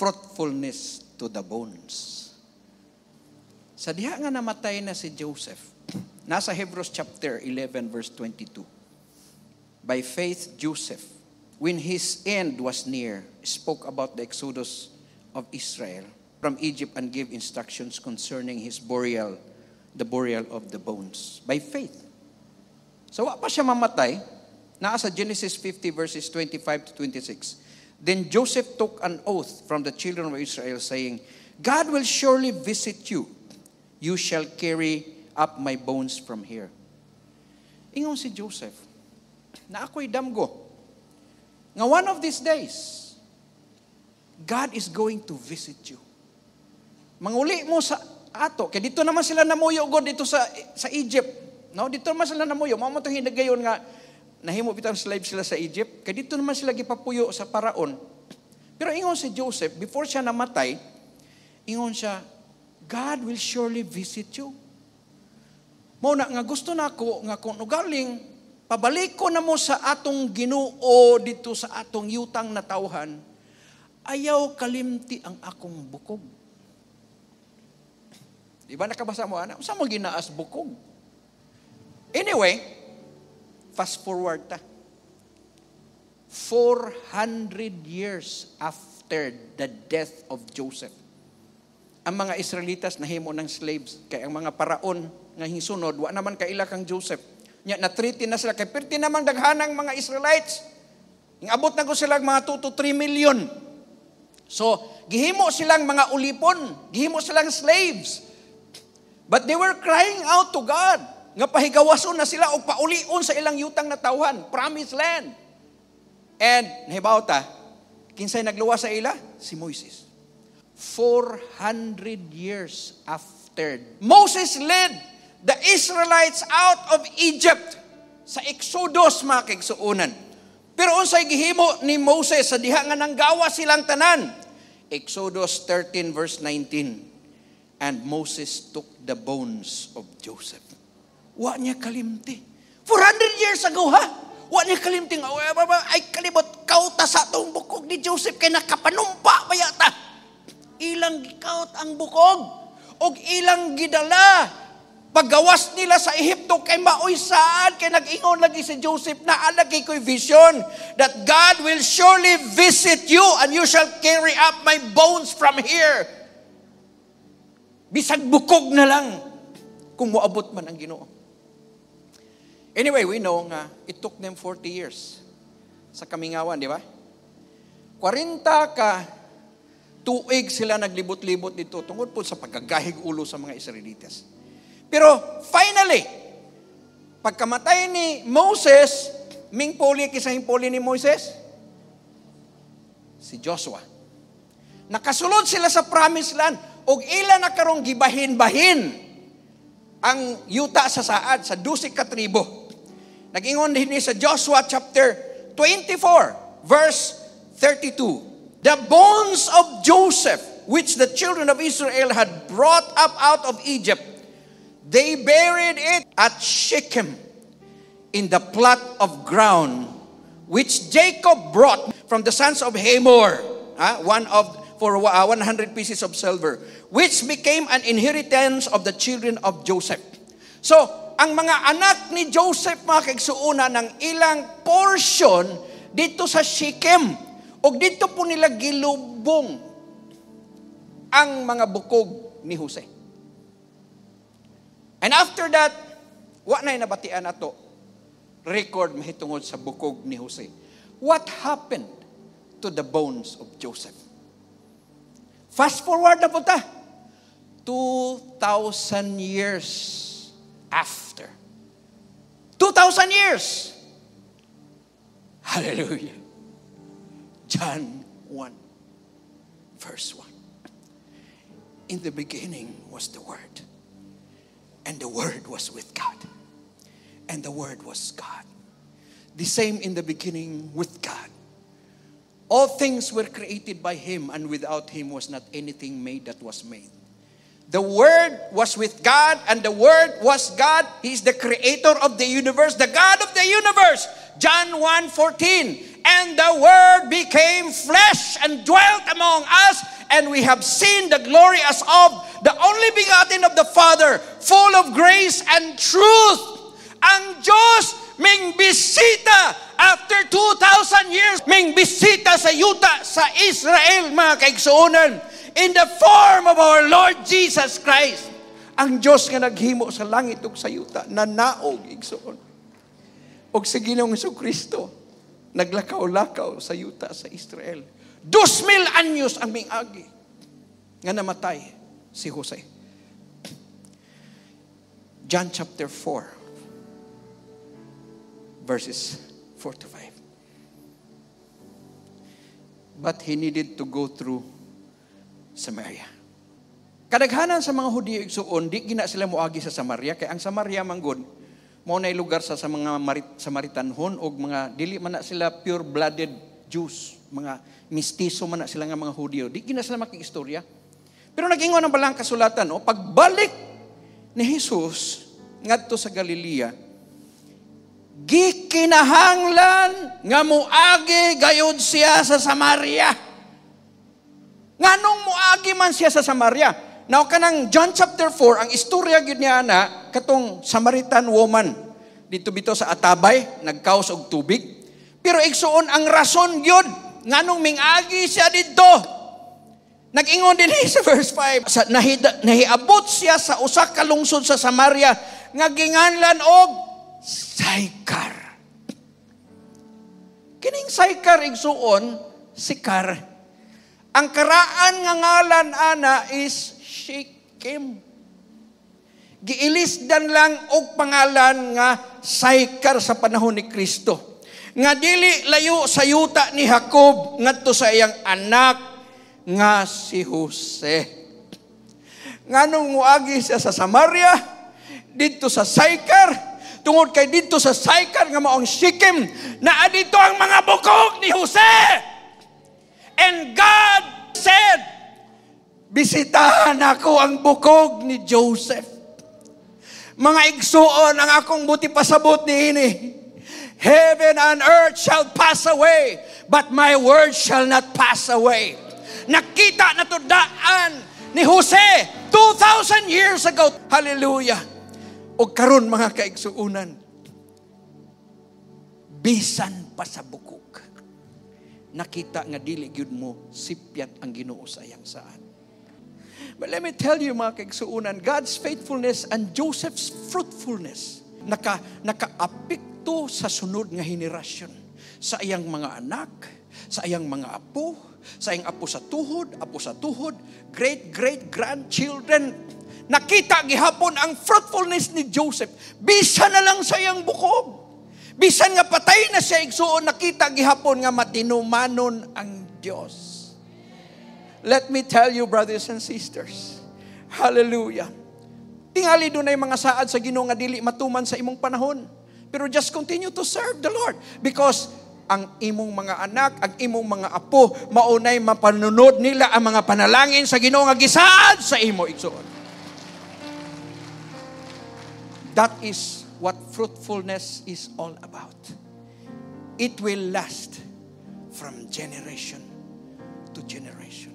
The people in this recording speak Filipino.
fruitfulness to the bones. Sa diha nga namatay na si Joseph, nasa Hebrews chapter 11 verse 22. By faith Joseph, when his end was near, spoke about the exodus of Israel from Egypt and gave instructions concerning his burial, the burial of the bones by faith. So wa pa siya mamatay, naa sa Genesis 50 verses 25 to 26. Then Joseph took an oath from the children of Israel, saying, God will surely visit you. You shall carry up my bones from here. Ingon si Joseph, na ako'y damgo. Nga one of these days, God is going to visit you. Manguli mo sa ato, kay dito naman sila namuyo God dito sa sa Egypt. No, dito naman sila namuyo. Mao mo gayon nga nahimo bitang slave sila sa Egypt, kay dito naman sila gipapuyo sa paraon. Pero ingon si Joseph, before siya namatay, ingon siya, God will surely visit you. Mao na nga gusto nako na nga kung galing pabalik ko na mo sa atong Ginoo dito sa atong yutang na tawhan, ayaw kalimti ang akong bukog. Di ba nakabasa mo ana? Unsa mo ginaas bukog? Anyway, Fast forward ta. 400 years after the death of Joseph. Ang mga Israelitas nahimo ng slaves. Kaya ang mga paraon nga hinsunod, wa naman kaila kang Joseph. Nya, na-treaty na sila. Kaya perti namang daghanang mga Israelites. Ang abot na ko silang mga 2 to 3 million. So, gihimo silang mga ulipon. Gihimo silang slaves. But they were crying out to God nga pahigawason na sila og paulion sa ilang yutang na tawhan, promised land. And nahibaw ta, kinsay nagluwa sa ila? Si Moises. 400 years after, Moses led the Israelites out of Egypt sa Exodus mga kaigsuunan. Pero unsay gihimo ni Moses sa diha nga nanggawa silang tanan? Exodus 13 verse 19. And Moses took the bones of Joseph Wa niya kalimti. 400 years ago, ha? Wa niya kalimti nga. Ay kalibot, kauta sa itong bukog ni Joseph kay nakapanumpa pa yata. Ilang gikaut ang bukog og ilang gidala paggawas nila sa Ehipto kay maoy saan kay nag-ingon lagi si Joseph na alagi ko'y vision that God will surely visit you and you shall carry up my bones from here. Bisag bukog na lang kung moabot man ang Ginoo. Anyway, we know nga, it took them 40 years sa Kamingawan, di ba? 40 ka tuig sila naglibot-libot dito tungkol po sa paggagahig ulo sa mga Israelites. Pero finally, pagkamatay ni Moses, mingpoli kisa himpoli ni Moses, si Joshua. Nakasulod sila sa promised land og ila na karong gibahin-bahin ang yuta sa saad sa dusi ka tribo. Nagingon din sa Joshua chapter 24, verse 32. The bones of Joseph, which the children of Israel had brought up out of Egypt, they buried it at Shechem in the plot of ground which Jacob brought from the sons of Hamor, uh, one of for uh, ah, 100 pieces of silver, which became an inheritance of the children of Joseph. So, ang mga anak ni Joseph makiksuuna ng ilang portion dito sa Shechem. O dito po nila gilubong ang mga bukog ni Jose. And after that, wa na nabatian ato record mahitungod sa bukog ni Jose. What happened to the bones of Joseph? Fast forward na po ta. 2,000 years after. 2,000 years. Hallelujah. John 1, verse 1. In the beginning was the Word, and the Word was with God, and the Word was God. The same in the beginning with God. All things were created by Him, and without Him was not anything made that was made. The Word was with God, and the Word was God. He's the creator of the universe, the God of the universe. John 1.14 And the Word became flesh and dwelt among us, and we have seen the glory as of the only begotten of the Father, full of grace and truth. Ang Diyos ming bisita after 2,000 years, ming bisita sa Utah, sa Israel, mga kaigsuunan in the form of our Lord Jesus Christ. Ang Diyos nga naghimo sa langit ug sa yuta na naog igsoon. Og si Ginoong Hesus Kristo naglakaw-lakaw sa yuta sa Israel. 2,000 anyos ang mingagi nga namatay si Jose. John chapter 4 verses 4 to 5. But he needed to go through Samaria. Kadaghanan sa mga Hudiyo igsuon, di gina sila moagi sa Samaria, kay ang Samaria manggod, mo nay lugar sa, sa mga Marit, Samaritanhon og mga dili man na sila pure-blooded Jews, mga mistiso man na sila nga mga Hudiyo. Di gina sila makiistorya. Pero nagingon ang balang kasulatan, no? pagbalik ni Jesus ngadto sa Galilea, gikinahanglan nga muagi gayud siya sa Samaria. Nga nung muagi man siya sa Samaria. Now, kanang John chapter 4, ang istorya gyud niya na katong Samaritan woman. Dito bito sa Atabay, nagkaos og tubig. Pero igsuon ang rason gyud nganong mingagi siya didto. Nag-ingon din sa verse 5, sa, nahida, nahiabot siya sa usa ka lungsod sa Samaria nga ginganlan og Saikar. Kining Saikar igsuon si Kar ang karaan nga ngalan ana is Shechem. dan lang og pangalan nga Saikar sa panahon ni Kristo. Nga dili layo sa yuta ni Jacob ngadto sa iyang anak nga si Jose. Nganong muagi siya sa Samaria didto sa Saikar tungod kay didto sa Saikar nga mao ang Shechem na adito ang mga bukog ni Jose. And God said, Bisitahan ako ang bukog ni Joseph. Mga igsuon ang akong buti pasabot ni ini. Heaven and earth shall pass away, but my word shall not pass away. Nakita na daan ni Jose 2,000 years ago. Hallelujah. O karon mga kaigsuonan, bisan pa sa buko nakita nga dili gyud mo sipyat ang Ginoo sa iyang saan. But let me tell you mga kaigsuunan, God's faithfulness and Joseph's fruitfulness naka nakaapekto sa sunod nga henerasyon sa iyang mga anak, sa iyang mga apo, sa iyang apo sa tuhod, apo sa tuhod, great great grandchildren nakita gihapon ang fruitfulness ni Joseph bisan na lang sa iyang bukog Bisan nga patay na siya igsuon nakita gihapon nga matinumanon ang Dios. Let me tell you brothers and sisters. Hallelujah. Tingali dunay mga saad sa Ginoo nga dili matuman sa imong panahon. Pero just continue to serve the Lord because ang imong mga anak, ang imong mga apo, maunay mapanunod nila ang mga panalangin sa Ginoo nga gisaad sa imo igsuon. That is what fruitfulness is all about. It will last from generation to generation.